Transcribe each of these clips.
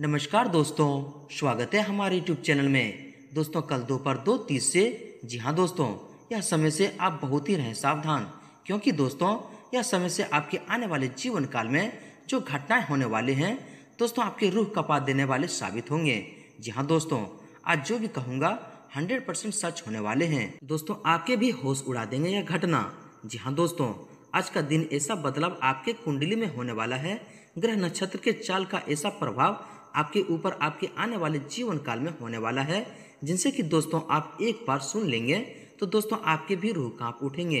नमस्कार दोस्तों स्वागत है हमारे यूट्यूब चैनल में दोस्तों कल दोपहर दो तीस से जी हाँ दोस्तों यह समय से आप बहुत ही रहें सावधान क्योंकि दोस्तों यह समय से आपके आने वाले जीवन काल में जो घटनाएं होने वाले हैं दोस्तों आपके रूह कपा देने वाले साबित होंगे जी हाँ दोस्तों आज जो भी कहूँगा हंड्रेड परसेंट सच होने वाले हैं दोस्तों आपके भी होश उड़ा देंगे यह घटना जी हाँ दोस्तों आज का दिन ऐसा बदलाव आपके कुंडली में होने वाला है ग्रह नक्षत्र के चाल का ऐसा प्रभाव आपके ऊपर आपके आने वाले जीवन काल में होने वाला है जिनसे कि दोस्तों आप एक बार सुन लेंगे तो दोस्तों आपके भी रूह कांप उठेंगे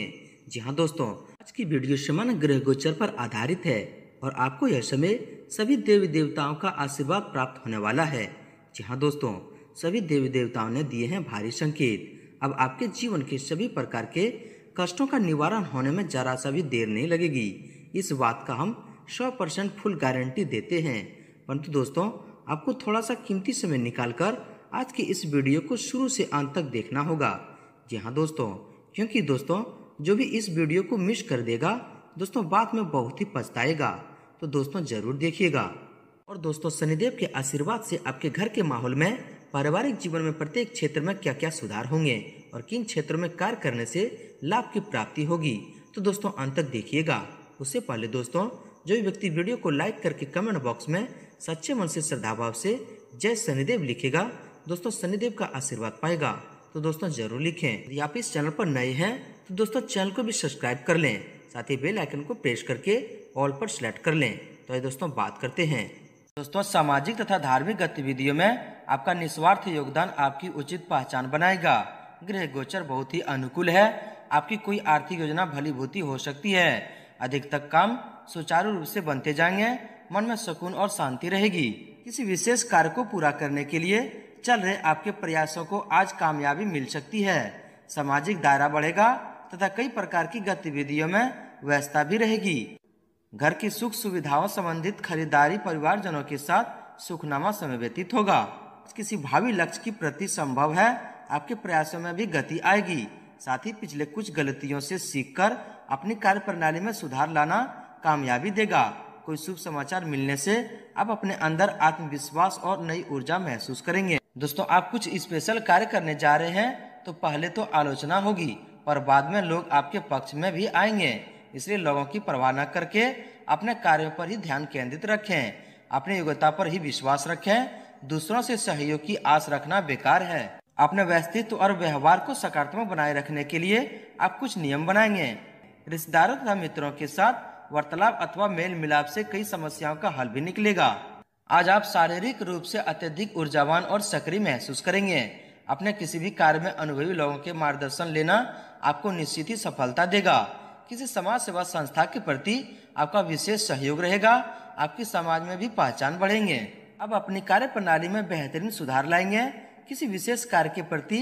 जी हाँ दोस्तों आज की वीडियो समान ग्रह गोचर पर आधारित है और आपको यह समय सभी देवी देवताओं का आशीर्वाद प्राप्त होने वाला है जी हाँ दोस्तों सभी देवी देवताओं ने दिए हैं भारी संकेत अब आपके जीवन के सभी प्रकार के कष्टों का निवारण होने में जरा सा भी देर नहीं लगेगी इस बात का हम सौ परसेंट फुल गारंटी देते हैं परंतु दोस्तों आपको थोड़ा सा कीमती समय निकालकर आज के इस वीडियो को शुरू से अंत तक देखना होगा जी हाँ दोस्तों क्योंकि दोस्तों जो भी इस वीडियो को मिस कर देगा दोस्तों बाद में बहुत ही पछताएगा तो दोस्तों जरूर देखिएगा और दोस्तों शनिदेव के आशीर्वाद से आपके घर के माहौल में पारिवारिक जीवन में प्रत्येक क्षेत्र में क्या क्या सुधार होंगे और किन क्षेत्रों में कार्य करने से लाभ की प्राप्ति होगी तो दोस्तों अंत तक देखिएगा उससे पहले दोस्तों जो भी व्यक्ति वीडियो को लाइक करके कमेंट बॉक्स में सच्चे मन से श्रद्धा भाव से जय शनिदेव लिखेगा दोस्तों शनिदेव का आशीर्वाद पाएगा तो दोस्तों जरूर लिखें यदि आप इस चैनल पर नए हैं तो दोस्तों चैनल को भी सब्सक्राइब कर लें साथ ही बेल आइकन को प्रेस करके ऑल पर सेलेक्ट कर लें तो ये दोस्तों बात करते हैं दोस्तों सामाजिक तथा धार्मिक गतिविधियों में आपका निस्वार्थ योगदान आपकी उचित पहचान बनाएगा गृह गोचर बहुत ही अनुकूल है आपकी कोई आर्थिक योजना भलीभूति हो सकती है अधिकतर काम सुचारू रूप से बनते जाएंगे मन में सुकून और शांति रहेगी किसी विशेष कार्य को पूरा करने के लिए चल रहे आपके प्रयासों को आज कामयाबी मिल सकती है सामाजिक दायरा बढ़ेगा तथा कई प्रकार की गतिविधियों में व्यस्तता भी रहेगी घर की सुख सुविधाओं संबंधित खरीदारी परिवार जनों के साथ सुखनामा समय व्यतीत होगा किसी भावी लक्ष्य की प्रति संभव है आपके प्रयासों में भी गति आएगी साथ ही पिछले कुछ गलतियों से सीखकर अपनी कार्य प्रणाली में सुधार लाना कामयाबी देगा कोई शुभ समाचार मिलने से आप अपने अंदर आत्मविश्वास और नई ऊर्जा महसूस करेंगे दोस्तों आप कुछ स्पेशल कार्य करने जा रहे हैं तो पहले तो आलोचना होगी और बाद में लोग आपके पक्ष में भी आएंगे इसलिए लोगों की परवाह न करके अपने कार्यों पर ही ध्यान केंद्रित रखें अपने योग्यता पर ही विश्वास रखें दूसरों से सहयोग की आस रखना बेकार है अपने व्यस्तित्व और व्यवहार को सकारात्मक बनाए रखने के लिए आप कुछ नियम बनाएंगे रिश्तेदारों तथा मित्रों के साथ वार्तालाप अथवा मेल मिलाप से कई समस्याओं का हल भी निकलेगा आज आप शारीरिक रूप से अत्यधिक ऊर्जावान और सक्रिय महसूस करेंगे अपने किसी भी कार्य में अनुभवी लोगों के मार्गदर्शन लेना आपको निश्चित ही सफलता देगा किसी समाज सेवा संस्था के प्रति आपका विशेष सहयोग रहेगा आपकी समाज में भी पहचान बढ़ेंगे अब अपनी कार्य प्रणाली में बेहतरीन सुधार लाएंगे किसी विशेष कार्य के प्रति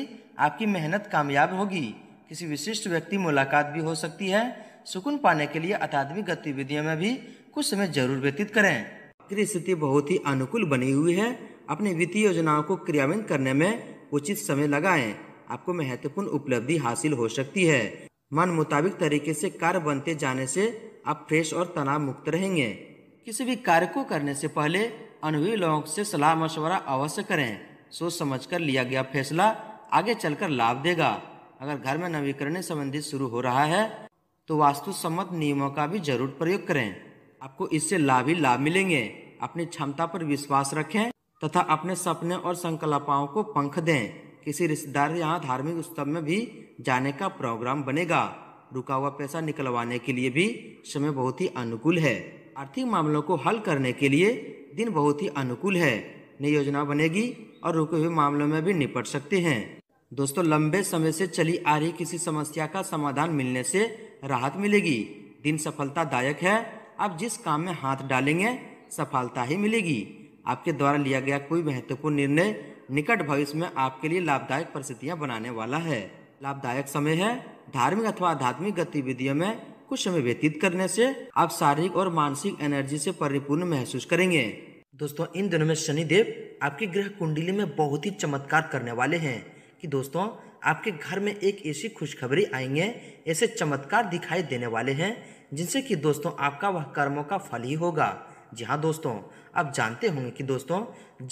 आपकी मेहनत कामयाब होगी किसी विशिष्ट व्यक्ति मुलाकात भी हो सकती है सुकून पाने के लिए अकादमिक गतिविधियों में भी कुछ समय जरूर व्यतीत करें आर्थिक स्थिति बहुत ही अनुकूल बनी हुई है अपनी वित्तीय योजनाओं को क्रियान्वित करने में उचित समय लगाएं आपको महत्वपूर्ण उपलब्धि हासिल हो सकती है मन मुताबिक तरीके से कार्य बनते जाने से आप फ्रेश और तनाव मुक्त रहेंगे किसी भी कार्य को करने से पहले अनुभवी लोगों से सलाह मशवरा अवश्य करें सोच समझकर लिया गया फैसला आगे चलकर लाभ देगा अगर घर में नवीकरण संबंधित शुरू हो रहा है तो वास्तु सम्मत नियमों का भी जरूर प्रयोग करें आपको इससे लाभ ही लाभ मिलेंगे अपनी क्षमता पर विश्वास रखें तथा अपने सपने और संकल्पाओं को पंख दें किसी रिश्तेदार यहाँ धार्मिक उत्सव में भी जाने का प्रोग्राम बनेगा रुका हुआ पैसा निकलवाने के लिए भी समय बहुत ही अनुकूल है आर्थिक मामलों को हल करने के लिए दिन बहुत ही अनुकूल है नई योजना बनेगी और रुके हुए मामलों में भी निपट सकते हैं दोस्तों लंबे समय से चली आ रही किसी समस्या का समाधान मिलने से राहत मिलेगी दिन सफलतादायक है आप जिस काम में हाथ डालेंगे सफलता ही मिलेगी आपके द्वारा लिया गया कोई महत्वपूर्ण निर्णय निकट भविष्य में आपके लिए लाभदायक परिस्थितियाँ बनाने वाला है लाभदायक समय है धार्मिक अथवा आध्यात्मिक गतिविधियों में कुछ समय व्यतीत करने से आप शारीरिक और मानसिक एनर्जी से परिपूर्ण महसूस करेंगे दोस्तों इन दिनों में शनिदेव आपकी ग्रह कुंडली में बहुत ही चमत्कार करने वाले हैं कि दोस्तों आपके घर में एक ऐसी खुशखबरी आएंगे ऐसे चमत्कार दिखाई देने वाले हैं जिनसे कि दोस्तों आपका वह कर्मों का फल ही होगा जी हाँ दोस्तों आप जानते होंगे कि दोस्तों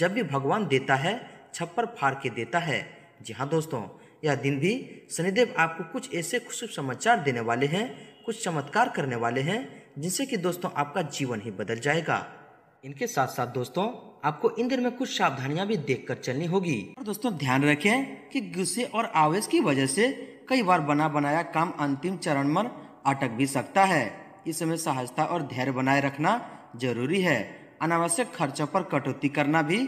जब भी भगवान देता है छप्पर फाड़ के देता है जी हाँ दोस्तों यह दिन भी शनिदेव आपको कुछ ऐसे खुश समाचार देने वाले हैं कुछ चमत्कार करने वाले हैं जिनसे कि दोस्तों आपका जीवन ही बदल जाएगा इनके साथ साथ दोस्तों आपको इन दिन में कुछ सावधानियां भी कर चलनी होगी और दोस्तों ध्यान रखें कि गुस्से और आवेश की वजह से कई बार बना बनाया काम अंतिम चरण में अटक भी सकता है इस समय सहजता और धैर्य बनाए रखना जरूरी है अनावश्यक खर्चों पर कटौती करना भी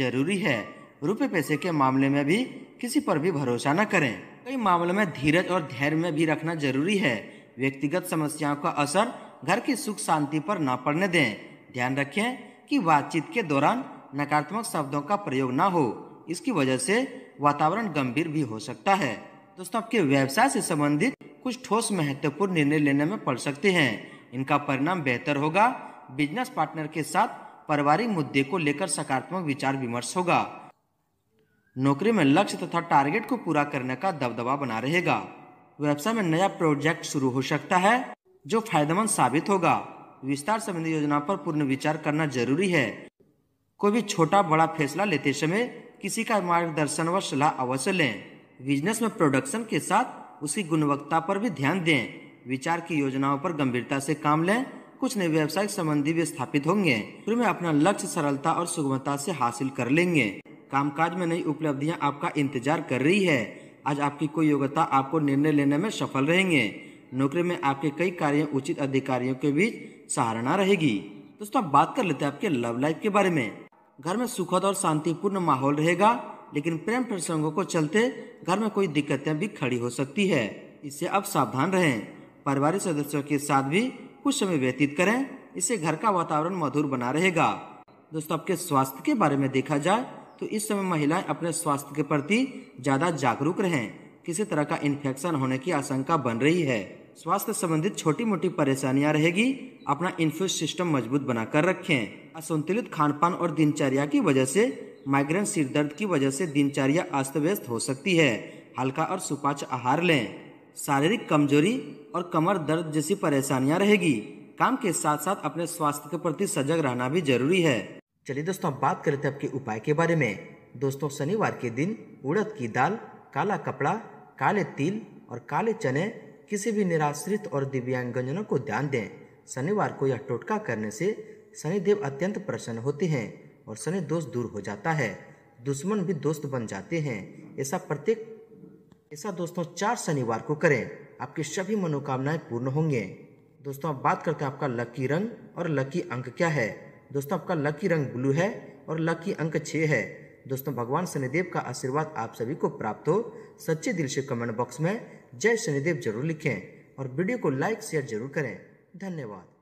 जरूरी है रुपए पैसे के मामले में भी किसी पर भी भरोसा न करें कई मामलों में धीरज और धैर्य में भी रखना जरूरी है व्यक्तिगत समस्याओं का असर घर की सुख शांति पर न पड़ने दें ध्यान रखें कि बातचीत के दौरान नकारात्मक शब्दों का प्रयोग ना हो इसकी वजह से वातावरण गंभीर भी हो सकता है दोस्तों आपके व्यवसाय से संबंधित कुछ ठोस महत्वपूर्ण निर्णय लेने में पड़ सकते हैं इनका परिणाम बेहतर होगा बिजनेस पार्टनर के साथ पारिवारिक मुद्दे को लेकर सकारात्मक विचार विमर्श होगा नौकरी में लक्ष्य तथा टारगेट को पूरा करने का दबदबा बना रहेगा व्यवसाय में नया प्रोजेक्ट शुरू हो सकता है जो फायदेमंद साबित होगा विस्तार संबंधी योजना पर पूर्ण विचार करना जरूरी है कोई भी छोटा बड़ा फैसला लेते समय किसी का मार्गदर्शन व सलाह अवश्य लें बिजनेस में प्रोडक्शन के साथ उसकी गुणवत्ता पर भी ध्यान दें विचार की योजनाओं पर गंभीरता से काम लें कुछ नए व्यवसायिक संबंधी भी स्थापित होंगे फिर में अपना लक्ष्य सरलता और सुगमता से हासिल कर लेंगे कामकाज में नई उपलब्धियां आपका इंतजार कर रही है आज आपकी कोई योग्यता आपको निर्णय लेने में सफल रहेंगे नौकरी में आपके कई कार्य उचित अधिकारियों के बीच सहारना रहेगी दोस्तों आप बात कर लेते हैं आपके लव लाइफ के बारे में घर में सुखद और शांतिपूर्ण माहौल रहेगा लेकिन प्रेम प्रसंगों को चलते घर में कोई दिक्कतें भी खड़ी हो सकती है इससे अब सावधान रहें पारिवारिक सदस्यों के साथ भी कुछ समय व्यतीत करें इससे घर का वातावरण मधुर बना रहेगा दोस्तों आपके स्वास्थ्य के बारे में देखा जाए तो इस समय महिलाएं अपने स्वास्थ्य के प्रति ज़्यादा जागरूक रहें किसी तरह का इन्फेक्शन होने की आशंका बन रही है स्वास्थ्य संबंधित छोटी मोटी परेशानियां रहेगी अपना इन्फ्यूज सिस्टम मजबूत बनाकर रखें असंतुलित खान पान और दिनचर्या की वजह से माइग्रेन सिर दर्द की वजह से दिनचर्या अस्त व्यस्त हो सकती है हल्का और सुपाच आहार लें शारीरिक कमजोरी और कमर दर्द जैसी परेशानियां रहेगी काम के साथ साथ अपने स्वास्थ्य के प्रति सजग रहना भी जरूरी है चलिए दोस्तों बात करते हैं आपके उपाय के बारे में दोस्तों शनिवार के दिन उड़द की दाल काला कपड़ा काले तिल और काले चने किसी भी निराश्रित और दिव्यांगजनों को ध्यान दें शनिवार को यह टोटका करने से शनिदेव अत्यंत प्रसन्न होते हैं और शनि दोष दूर हो जाता है दुश्मन भी दोस्त बन जाते हैं ऐसा प्रत्येक ऐसा दोस्तों चार शनिवार को करें आपकी सभी मनोकामनाएं पूर्ण होंगे दोस्तों अब बात करते हैं आपका लकी रंग और लकी अंक क्या है दोस्तों आपका लकी रंग ब्लू है और लकी अंक छः है दोस्तों भगवान शनिदेव का आशीर्वाद आप सभी को प्राप्त हो सच्चे दिल से कमेंट बॉक्स में जय शनिदेव जरूर लिखें और वीडियो को लाइक शेयर जरूर करें धन्यवाद